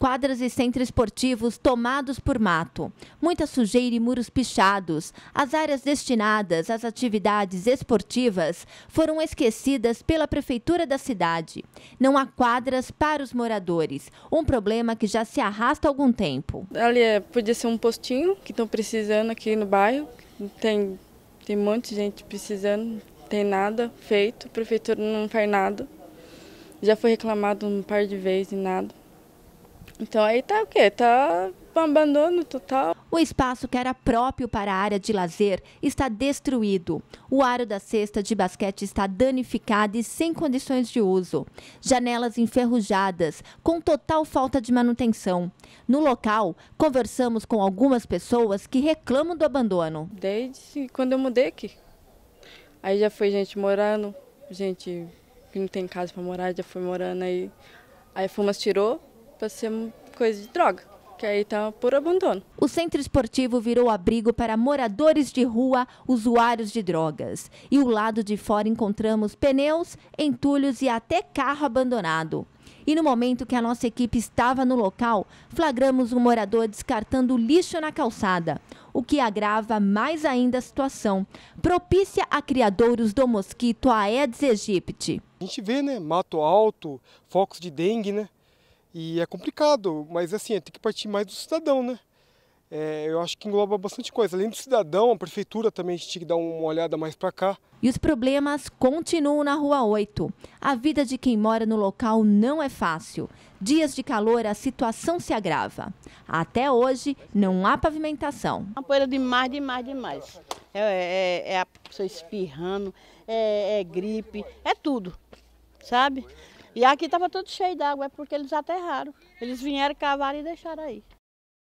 quadras e centros esportivos tomados por mato, muita sujeira e muros pichados. As áreas destinadas às atividades esportivas foram esquecidas pela prefeitura da cidade. Não há quadras para os moradores, um problema que já se arrasta há algum tempo. Ali é, podia ser um postinho que estão precisando aqui no bairro. Tem, tem um monte de gente precisando, tem nada feito, a prefeitura não faz nada. Já foi reclamado um par de vezes e nada. Então aí tá o quê? Tá um abandono total. O espaço que era próprio para a área de lazer está destruído. O aro da cesta de basquete está danificado e sem condições de uso. Janelas enferrujadas, com total falta de manutenção. No local, conversamos com algumas pessoas que reclamam do abandono. Desde quando eu mudei aqui. Aí já foi gente morando, gente que não tem casa para morar, já foi morando aí. Aí Fumas tirou, para ser coisa de droga, que aí tá por abandono. O centro esportivo virou abrigo para moradores de rua, usuários de drogas. E o lado de fora encontramos pneus, entulhos e até carro abandonado. E no momento que a nossa equipe estava no local, flagramos um morador descartando lixo na calçada, o que agrava mais ainda a situação. Propícia a criadouros do mosquito Aedes aegypti. A gente vê, né, mato alto, focos de dengue, né? E é complicado, mas assim, tem que partir mais do cidadão, né? É, eu acho que engloba bastante coisa. Além do cidadão, a prefeitura também a gente tinha que dar uma olhada mais para cá. E os problemas continuam na Rua 8. A vida de quem mora no local não é fácil. Dias de calor, a situação se agrava. Até hoje, não há pavimentação. Uma poeira demais, demais, demais. É, é, é, é a pessoa espirrando, é, é gripe, é tudo, sabe? E aqui estava tudo cheio d'água, é porque eles aterraram. Eles vieram, cavaram e deixaram aí.